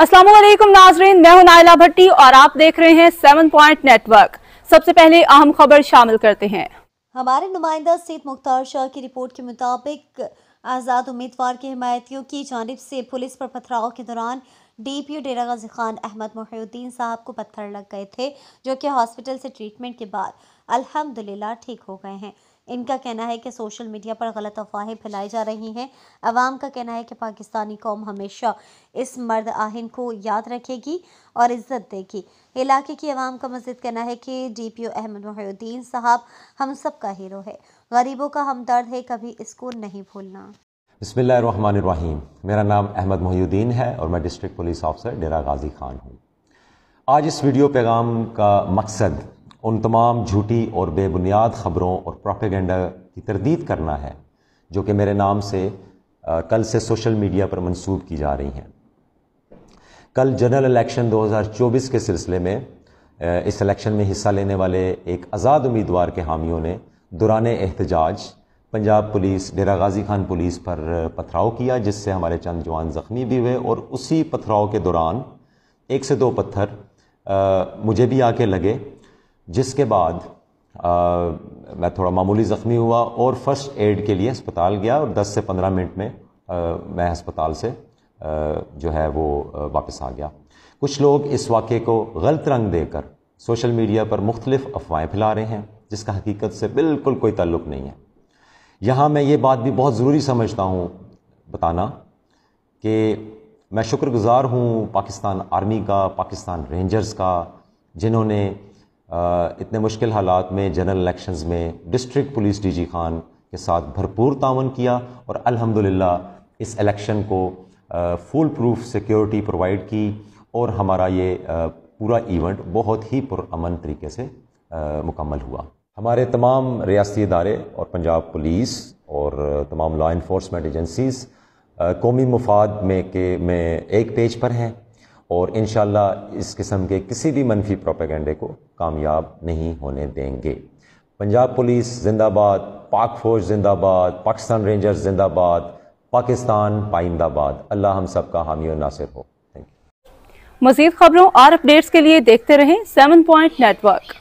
असलम नाजरीन मैं हूं नायला भट्टी और आप देख रहे हैं सेवन पॉइंट नेटवर्क सबसे पहले अहम खबर शामिल करते हैं हमारे नुमाइंदा सीत मुख्तार शाह की रिपोर्ट के मुताबिक आज़ाद उम्मीदवार के हिमायतियों की जानब से पुलिस पर पथराव के दौरान डीपीओ डेरा गाजी खान अहमद मोहुद्दीन साहब को पत्थर लग गए थे जो कि हॉस्पिटल से ट्रीटमेंट के बाद अल्हम्दुलिल्लाह ठीक हो गए हैं इनका कहना है कि सोशल मीडिया पर गलत अफवाहें फैलाई जा रही हैं अवाम का कहना है कि पाकिस्तानी कौम हमेशा इस मर्द आहन को याद रखेगी और इज़्ज़त देगी इलाके की आवाम का मजीद कहना है कि D P O Ahmad Mohiuddin साहब हम सब का हीरो है गरीबों का हमदर्द है कभी इसको नहीं भूलना बसमीम मेरा नाम अहमद महीद्दीन है और मैं district police officer Dera Ghazi Khan हूँ आज इस वीडियो पैगाम का मकसद उन तमाम झूठी और बेबुनियाद ख़बरों और प्रोपेगेंडा की तरदीद करना है जो कि मेरे नाम से आ, कल से सोशल मीडिया पर मंसूब की जा रही हैं कल जनरल इलेक्शन 2024 के सिलसिले में इस इलेक्शन में हिस्सा लेने वाले एक आज़ाद उम्मीदवार के हामियों ने दुरान एहतजाज पंजाब पुलिस डेरा गाजी खान पुलिस पर पथराव किया जिससे हमारे चंद जवान ज़ख्मी भी हुए और उसी पथराव के दौरान एक से दो पत्थर आ, मुझे भी आके लगे जिसके बाद आ, मैं थोड़ा मामूली ज़ख्मी हुआ और फर्स्ट एड के लिए अस्पताल गया और 10 से 15 मिनट में आ, मैं अस्पताल से आ, जो है वो वापस आ गया कुछ लोग इस वाक़े को गलत रंग देकर सोशल मीडिया पर मुख्तलिफ़ अफवाहें फैला रहे हैं जिसका हकीकत से बिल्कुल कोई ताल्लुक नहीं है यहाँ मैं ये बात भी बहुत ज़रूरी समझता हूँ बताना कि मैं शुक्रगुज़ार हूँ पाकिस्तान आर्मी का पाकिस्तान रेंजर्स का जिन्होंने इतने मुश्किल हालात में जनरल इलेक्शंस में डिस्ट्रिक्ट पुलिस डीजी खान के साथ भरपूर तावन किया और अल्हम्दुलिल्लाह इस इलेक्शन को फुल प्रूफ सिक्योरिटी प्रोवाइड की और हमारा ये पूरा इवेंट बहुत ही पुरान तरीके से मुकम्मल हुआ हमारे तमाम रियाती इदारे और पंजाब पुलिस और तमाम लॉ इन्फोर्समेंट एजेंसीज़ कौमी मफाद में के में एक पेज पर हैं और इन इस किस्म के किसी भी मनफी प्रोपेगेंडे को कामयाब नहीं होने देंगे पंजाब पुलिस जिंदाबाद पाक फौज जिंदाबाद पाकिस्तान रेंजर्स जिंदाबाद पाकिस्तान पाइंदाबाद अल्लाह हम सब का हामी और नासिर हो थैंक यू मजीद खबरों और अपडेट्स के लिए देखते रहें सेवन पॉइंट नेटवर्क